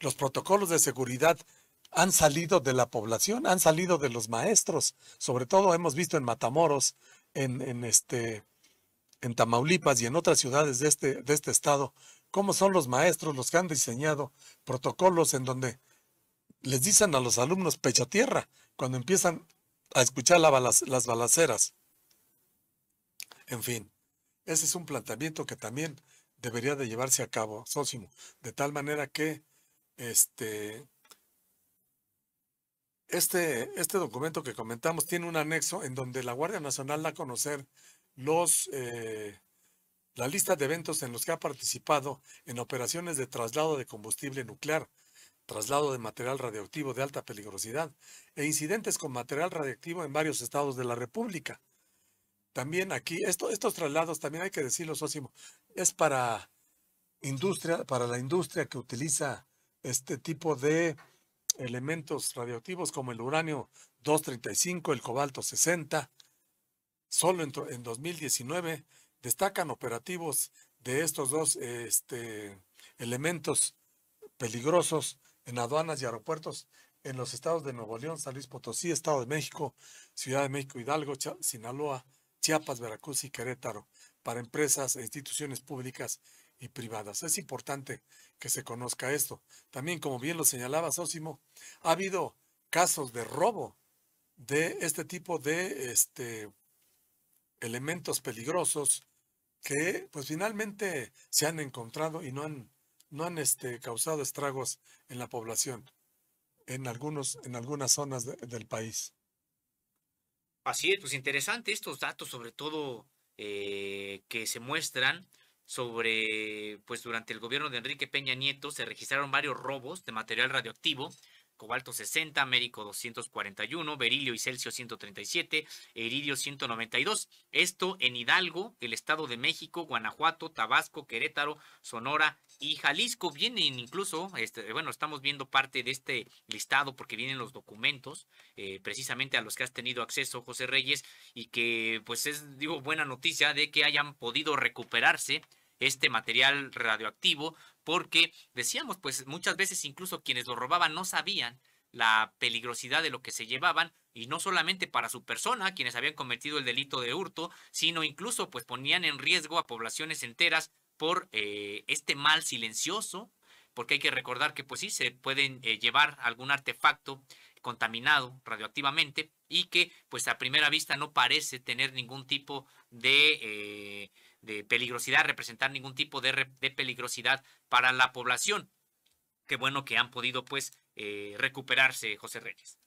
los protocolos de seguridad han salido de la población, han salido de los maestros. Sobre todo hemos visto en Matamoros, en, este, en Tamaulipas y en otras ciudades de este, de este estado, cómo son los maestros los que han diseñado protocolos en donde les dicen a los alumnos pecha tierra cuando empiezan a escuchar las balaceras. En fin, ese es un planteamiento que también debería de llevarse a cabo, Sósimo, de tal manera que este, este, este documento que comentamos tiene un anexo en donde la Guardia Nacional da a conocer los, eh, la lista de eventos en los que ha participado en operaciones de traslado de combustible nuclear, traslado de material radioactivo de alta peligrosidad e incidentes con material radioactivo en varios estados de la República. También aquí, estos traslados, también hay que decirlo, Sósimo, es para industria, para la industria que utiliza este tipo de elementos radioactivos como el uranio 235, el cobalto 60. Solo en, 2019 destacan operativos de estos dos este, elementos peligrosos en aduanas y aeropuertos en los estados de Nuevo León, San Luis Potosí, Estado de México, Ciudad de México, Hidalgo, Sinaloa, Chiapas, Veracruz y Querétaro, para empresas e instituciones públicas y privadas. Es importante que se conozca esto. También, como bien lo señalaba Sósimo, ha habido casos de robo de este tipo de este, elementos peligrosos que pues finalmente se han encontrado y no han, no han este, causado estragos en la población en, algunos, en algunas zonas del país. Así es, pues interesante estos datos, sobre todo eh, que se muestran sobre, pues durante el gobierno de Enrique Peña Nieto se registraron varios robos de material radioactivo, cobalto 60, américo 241, berilio y celcio 137, Eridio 192. Esto en Hidalgo, el Estado de México, Guanajuato, Tabasco, Querétaro, Sonora y Jalisco. Vienen incluso, este, bueno, estamos viendo parte de este listado porque vienen los documentos, eh, precisamente a los que has tenido acceso, José Reyes, y que pues es, digo, buena noticia de que hayan podido recuperarse este material radioactivo, porque decíamos, pues muchas veces incluso quienes lo robaban no sabían la peligrosidad de lo que se llevaban y no solamente para su persona, quienes habían cometido el delito de hurto, sino incluso pues ponían en riesgo a poblaciones enteras por eh, este mal silencioso porque hay que recordar que pues sí, se pueden eh, llevar algún artefacto contaminado radioactivamente y que pues a primera vista no parece tener ningún tipo de, eh, peligrosidad, representar ningún tipo de, peligrosidad para la población. Qué bueno que han podido pues eh, recuperarse, José Reyes.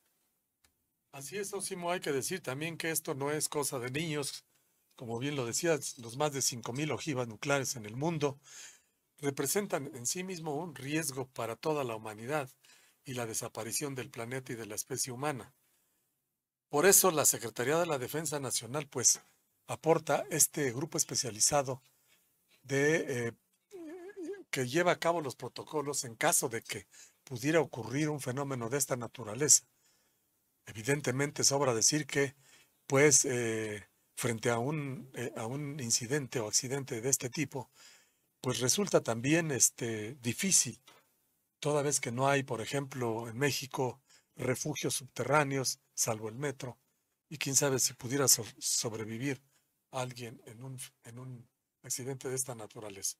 Así es, Osimo, hay que decir también que esto no es cosa de niños. Como bien lo decías, los más de 5.000 ojivas nucleares en el mundo representan en sí mismo un riesgo para toda la humanidad y la desaparición del planeta y de la especie humana. Por eso la Secretaría de la Defensa Nacional pues aporta este grupo especializado eh, que lleva a cabo los protocolos en caso de que pudiera ocurrir un fenómeno de esta naturaleza. Evidentemente sobra decir que pues eh, frente eh, a un incidente o accidente de este tipo, pues resulta también este, difícil, toda vez que no hay, por ejemplo, en México refugios subterráneos, salvo el metro, y quién sabe si pudiera sobrevivir alguien en un, en un accidente de esta naturaleza.